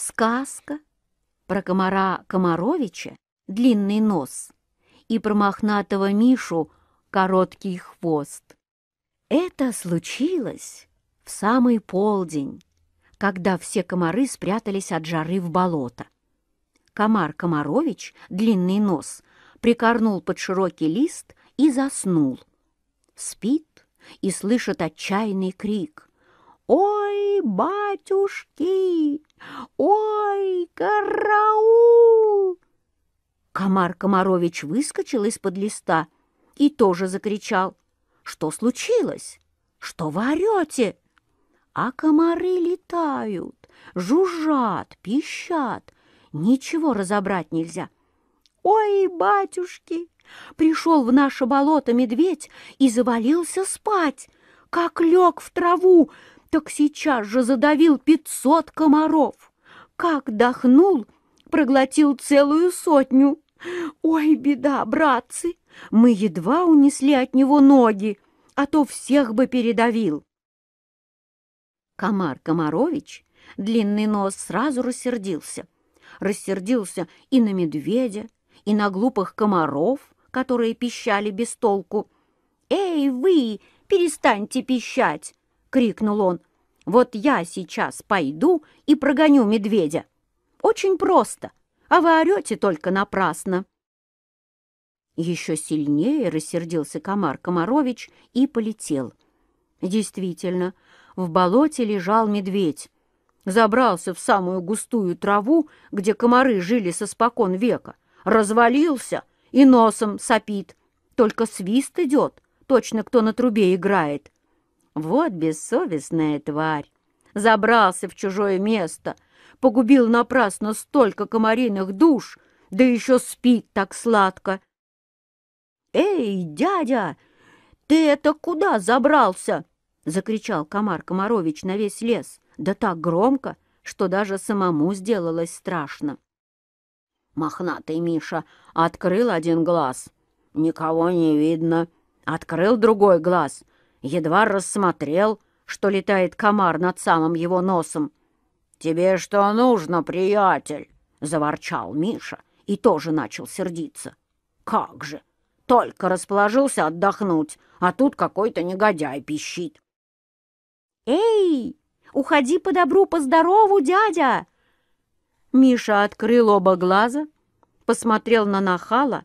сказка про комара Комаровича длинный нос и про мохнатого Мишу короткий хвост. Это случилось в самый полдень, когда все комары спрятались от жары в болото. Комар Комарович, длинный нос, прикорнул под широкий лист и заснул. Спит и слышит отчаянный крик — «Ой, батюшки! Ой, караул!» Комар Комарович выскочил из-под листа и тоже закричал. «Что случилось? Что вы орете?» А комары летают, жужжат, пищат. Ничего разобрать нельзя. «Ой, батюшки!» Пришел в наше болото медведь и завалился спать. Как лег в траву, так сейчас же задавил пятьсот комаров. Как дохнул, проглотил целую сотню. Ой, беда, братцы, мы едва унесли от него ноги, а то всех бы передавил. Комар Комарович, длинный нос, сразу рассердился. Рассердился и на медведя, и на глупых комаров, которые пищали без толку. «Эй, вы, перестаньте пищать! — крикнул он. «Вот я сейчас пойду и прогоню медведя. Очень просто, а вы орете только напрасно». Еще сильнее рассердился комар Комарович и полетел. Действительно, в болоте лежал медведь. Забрался в самую густую траву, где комары жили со спокон века, развалился и носом сопит. Только свист идет, точно кто на трубе играет. Вот бессовестная тварь! Забрался в чужое место, погубил напрасно столько комариных душ, да еще спит так сладко. «Эй, дядя, ты это куда забрался?» — закричал комар Комарович на весь лес, да так громко, что даже самому сделалось страшно. Мохнатый Миша открыл один глаз. Никого не видно. Открыл другой глаз едва рассмотрел, что летает комар над самым его носом. «Тебе что нужно, приятель?» — заворчал Миша и тоже начал сердиться. «Как же! Только расположился отдохнуть, а тут какой-то негодяй пищит». «Эй, уходи по добру, по здорову, дядя!» Миша открыл оба глаза, посмотрел на нахала,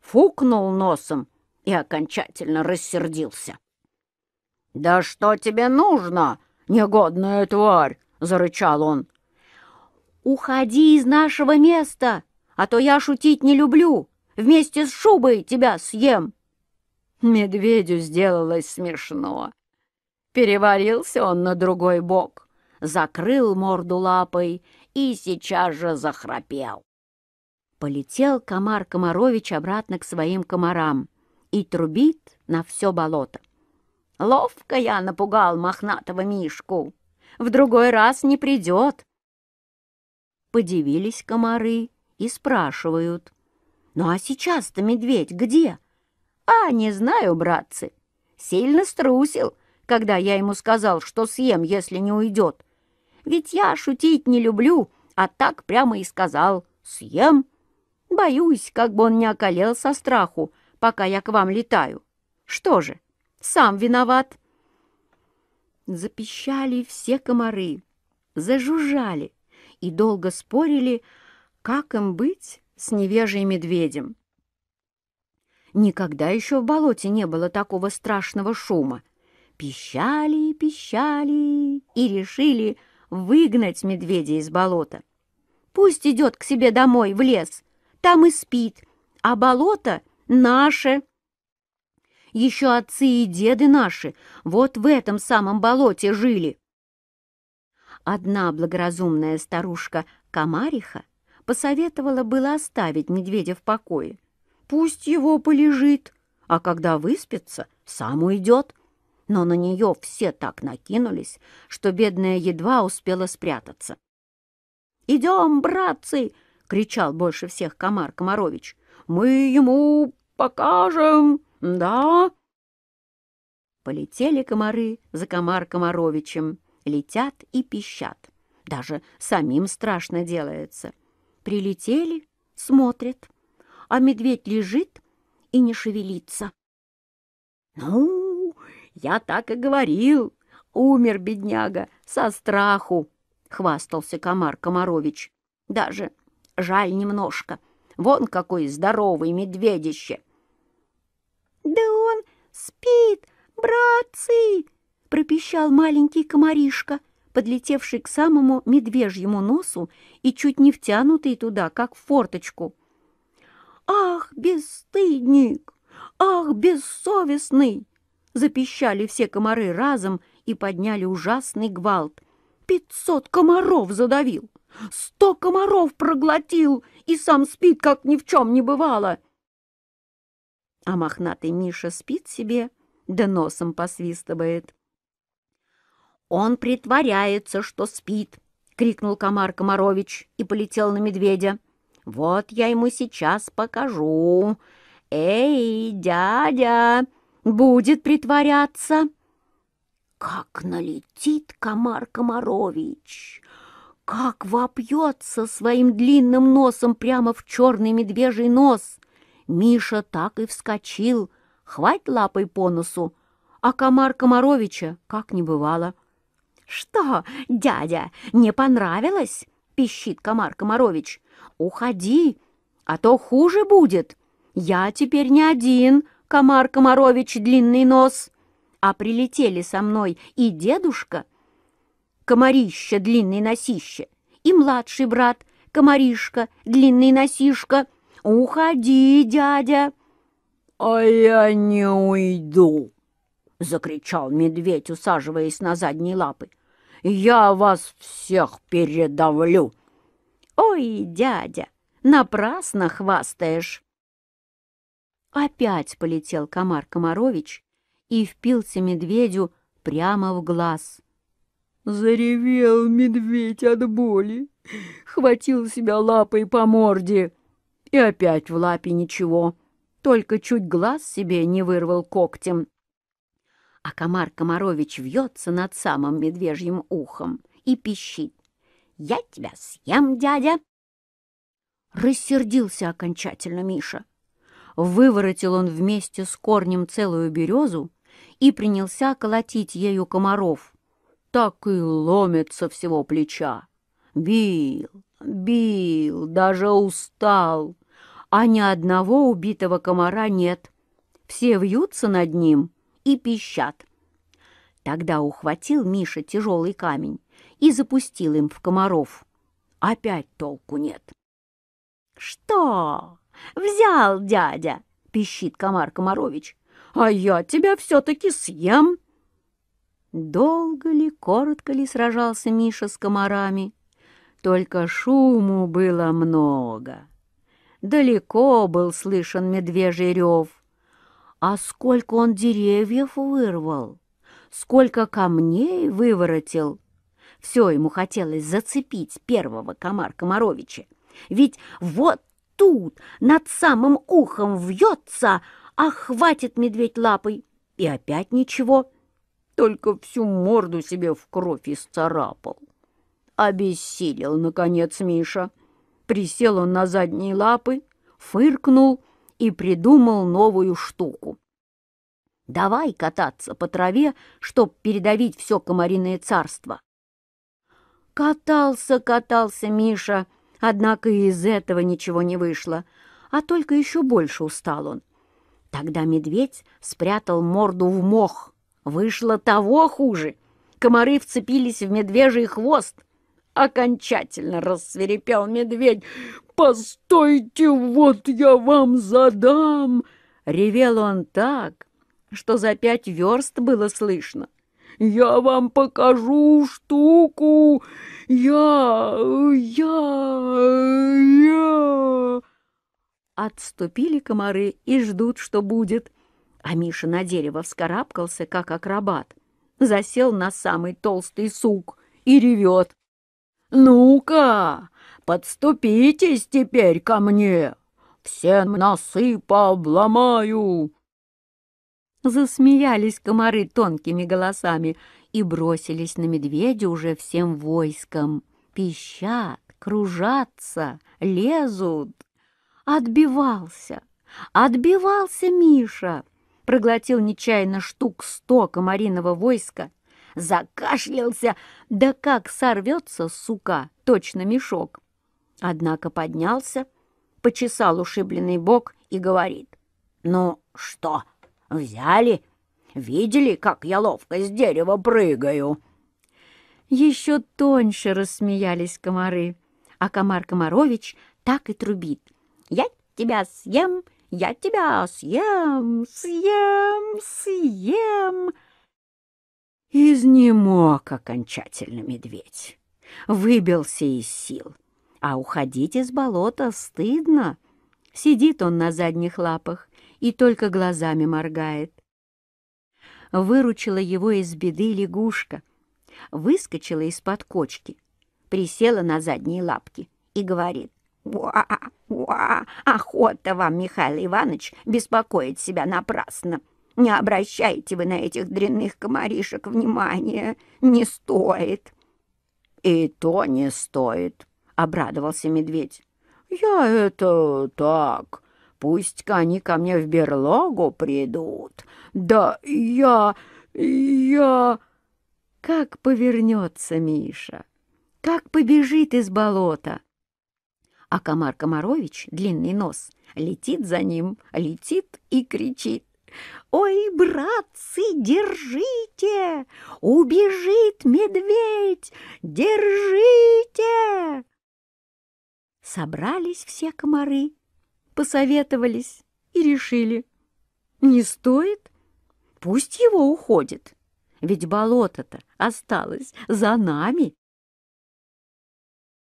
фукнул носом и окончательно рассердился. «Да что тебе нужно, негодная тварь!» — зарычал он. «Уходи из нашего места, а то я шутить не люблю. Вместе с шубой тебя съем!» Медведю сделалось смешно. Переварился он на другой бок, закрыл морду лапой и сейчас же захрапел. Полетел комар Комарович обратно к своим комарам и трубит на все болото. Ловко я напугал мохнатого мишку. В другой раз не придет. Подивились комары и спрашивают. Ну а сейчас-то медведь где? А, не знаю, братцы. Сильно струсил, когда я ему сказал, что съем, если не уйдет. Ведь я шутить не люблю, а так прямо и сказал «съем». Боюсь, как бы он не околел со страху, пока я к вам летаю. Что же, сам виноват. Запищали все комары, зажужжали и долго спорили, как им быть с невежей медведем. Никогда еще в болоте не было такого страшного шума. Пищали, пищали и решили выгнать медведя из болота. Пусть идет к себе домой в лес, там и спит, а болото наше — еще отцы и деды наши вот в этом самом болоте жили. Одна благоразумная старушка камариха, посоветовала было оставить медведя в покое. Пусть его полежит, а когда выспится, сам уйдет. Но на нее все так накинулись, что бедная едва успела спрятаться. «Идем, братцы!» — кричал больше всех комар Комарович. «Мы ему покажем!» Да? Полетели комары за комар Комаровичем, летят и пищат. Даже самим страшно делается. Прилетели, смотрят, а медведь лежит и не шевелится. «Ну, я так и говорил, умер бедняга со страху», — хвастался комар Комарович. «Даже жаль немножко. Вон какой здоровый медведище!» «Да он спит, братцы!» — пропищал маленький комаришка, подлетевший к самому медвежьему носу и чуть не втянутый туда, как в форточку. «Ах, бесстыдник! Ах, бессовестный!» Запищали все комары разом и подняли ужасный гвалт. «Пятьсот комаров задавил! Сто комаров проглотил! И сам спит, как ни в чем не бывало!» а мохнатый Миша спит себе, да носом посвистывает. «Он притворяется, что спит!» — крикнул комар Комарович и полетел на медведя. «Вот я ему сейчас покажу! Эй, дядя, будет притворяться!» Как налетит комар Комарович! Как вопьется своим длинным носом прямо в черный медвежий нос! Миша так и вскочил, хвать лапой по носу, а комар Комаровича как не бывало. «Что, дядя, не понравилось?» — пищит комар Комарович. «Уходи, а то хуже будет. Я теперь не один, комар Комарович длинный нос, а прилетели со мной и дедушка, комарище длинный носище, и младший брат, комаришка длинный носишка». «Уходи, дядя!» «А я не уйду!» — закричал медведь, усаживаясь на задние лапы. «Я вас всех передавлю!» «Ой, дядя, напрасно хвастаешь!» Опять полетел комар Комарович и впился медведю прямо в глаз. Заревел медведь от боли, хватил себя лапой по морде. И опять в лапе ничего, только чуть глаз себе не вырвал когтем. А комар Комарович вьется над самым медвежьим ухом и пищит. «Я тебя съем, дядя!» Рассердился окончательно Миша. Выворотил он вместе с корнем целую березу и принялся колотить ею комаров. Так и ломится всего плеча. Бил, Бил, даже устал, а ни одного убитого комара нет. Все вьются над ним и пищат. Тогда ухватил Миша тяжелый камень и запустил им в комаров. Опять толку нет. «Что? Взял дядя!» — пищит комар Комарович. «А я тебя все-таки съем!» Долго ли, коротко ли сражался Миша с комарами, только шуму было много. Далеко был слышен медвежий рев. А сколько он деревьев вырвал, сколько камней выворотил. Все ему хотелось зацепить первого комар Комаровича. Ведь вот тут, над самым ухом вьется, а хватит медведь лапой, и опять ничего. Только всю морду себе в кровь исцарапал. Обессилел, наконец, Миша. Присел он на задние лапы, фыркнул и придумал новую штуку. Давай кататься по траве, чтоб передавить все комариное царство. Катался, катался Миша, однако и из этого ничего не вышло, а только еще больше устал он. Тогда медведь спрятал морду в мох. Вышло того хуже. Комары вцепились в медвежий хвост, Окончательно рассверепел медведь. «Постойте, вот я вам задам!» Ревел он так, что за пять верст было слышно. «Я вам покажу штуку! Я... я... я...» Отступили комары и ждут, что будет. А Миша на дерево вскарабкался, как акробат. Засел на самый толстый сук и ревет. «Ну-ка, подступитесь теперь ко мне! Все носы пообломаю!» Засмеялись комары тонкими голосами и бросились на медведя уже всем войском. Пищат, кружатся, лезут. Отбивался, отбивался Миша. Проглотил нечаянно штук сто комариного войска закашлялся, да как сорвется, сука, точно мешок. Однако поднялся, почесал ушибленный бок и говорит. «Ну что, взяли? Видели, как я ловко с дерева прыгаю?» Еще тоньше рассмеялись комары, а комар Комарович так и трубит. «Я тебя съем, я тебя съем, съем, съем!» Изнемог окончательно медведь, выбился из сил. А уходить из болота стыдно. Сидит он на задних лапах и только глазами моргает. Выручила его из беды лягушка. Выскочила из-под кочки, присела на задние лапки и говорит. «Уа! Уа! Охота вам, Михаил Иванович, беспокоить себя напрасно!» Не обращайте вы на этих дрянных комаришек внимания. Не стоит. И то не стоит, обрадовался медведь. Я это так. Пусть-ка они ко мне в берлогу придут. Да я... я... Как повернется Миша, как побежит из болота. А комар Комарович, длинный нос, летит за ним, летит и кричит. «Ой, братцы, держите! Убежит медведь! Держите!» Собрались все комары, посоветовались и решили. «Не стоит, пусть его уходит, ведь болото-то осталось за нами!»